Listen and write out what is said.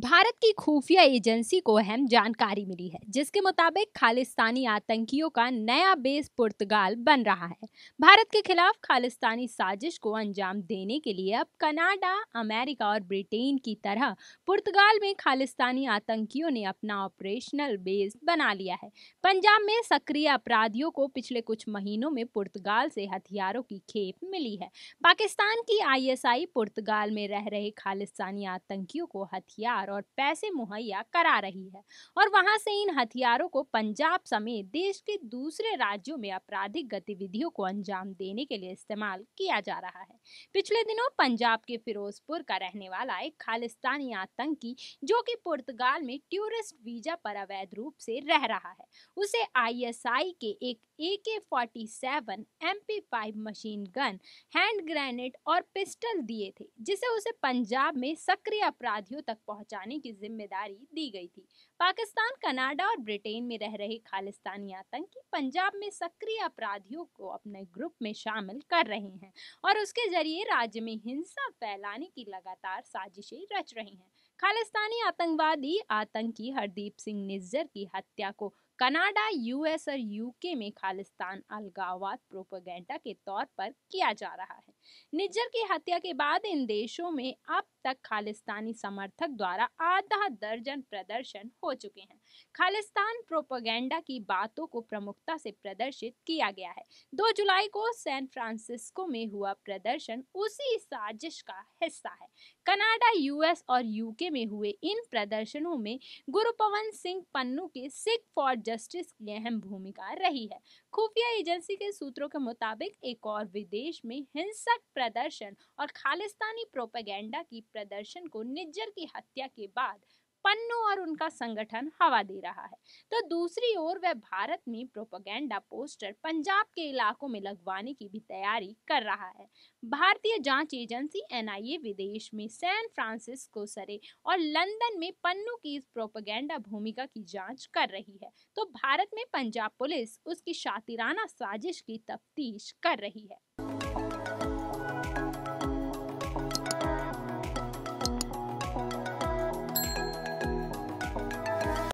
भारत की खुफिया एजेंसी को अहम जानकारी मिली है जिसके मुताबिक खालिस्तानी आतंकियों का नया बेस पुर्तगाल बन रहा है भारत के खिलाफ खालिस्तानी साजिश को अंजाम देने के लिए अब कनाडा अमेरिका और ब्रिटेन की तरह पुर्तगाल में खालिस्तानी आतंकियों ने अपना ऑपरेशनल बेस बना लिया है पंजाब में सक्रिय अपराधियों को पिछले कुछ महीनों में पुर्तगाल से हथियारों की खेप मिली है पाकिस्तान की आईएसआई पुर्तगाल में रह रहे खालिस्तानी आतंकियों को हथियार हथियार और पैसे मुहैया करा रही है और वहां से इन हथियारों को पंजाब समेत देश के दूसरे राज्यों में आपराधिक गतिविधियों को अंजाम देने के लिए इस्तेमाल किया जा रहा है पिछले दिनों पंजाब के फिरोजपुर का रहने वाला एक खालिस्तानी आतंकी जो कि पुर्तगाल में टूरिस्ट वीजा पर अवैध रूप से रह रहा है उसे आईएसआई के एक A K forty seven M P five machine gun hand grenade और पिस्टल दिए थे जिसे उसे पंजाब में सक्रिय अपराधियों तक पहुंचा जाने की जिम्मेदारी दी गई थी पाकिस्तान कनाडा और ब्रिटेन में रह रहे खालिस्तानी आतंकी पंजाब में सक्रिय अपराधियों को अपने ग्रुप में शामिल कर रहे हैं और उसके जरिए राज्य में हिंसा फैलाने की लगातार साजिशें रच रहे हैं खालिस्तानी आतंकवादी आतंकी हरदीप सिंह निज्जर की हत्या को कनाडा यूएस और यूके में खालिस्तान अलगाववाद प्रोपोगेंडा के तौर पर किया जा रहा है निज्जर की हत्या के बाद इन देशों में अब तक खालिस्तानी समर्थक द्वारा आधा दर्जन प्रदर्शन हो चुके हैं खालिस्तान प्रोपोगेंडा की बातों को प्रमुखता से प्रदर्शित किया गया है 2 जुलाई को सैन फ्रांसिस्को में हुआ प्रदर्शन उसी साजिश का हिस्सा है कनाडा यूएस और यूके में हुए इन प्रदर्शनों में गुरु पवन सिंह पन्नू की सिख फॉर जस्टिस की अहम भूमिका रही है खुफिया एजेंसी के सूत्रों के मुताबिक एक और विदेश में हिंसा हिंसक प्रदर्शन और खालिस्तानी प्रोपेगेंडा की प्रदर्शन को निज्जर की हत्या के बाद पन्नू और उनका संगठन हवा दे रहा है तो दूसरी ओर वह भारत में प्रोपागेंडा पोस्टर पंजाब के इलाकों में लगवाने की भी तैयारी कर रहा है भारतीय जांच एजेंसी एनआईए विदेश में सैन फ्रांसिस्को सरे और लंदन में पन्नू की इस प्रोपागेंडा भूमिका की जांच कर रही है तो भारत में पंजाब पुलिस उसकी शातिराना साजिश की तफ्तीश कर रही है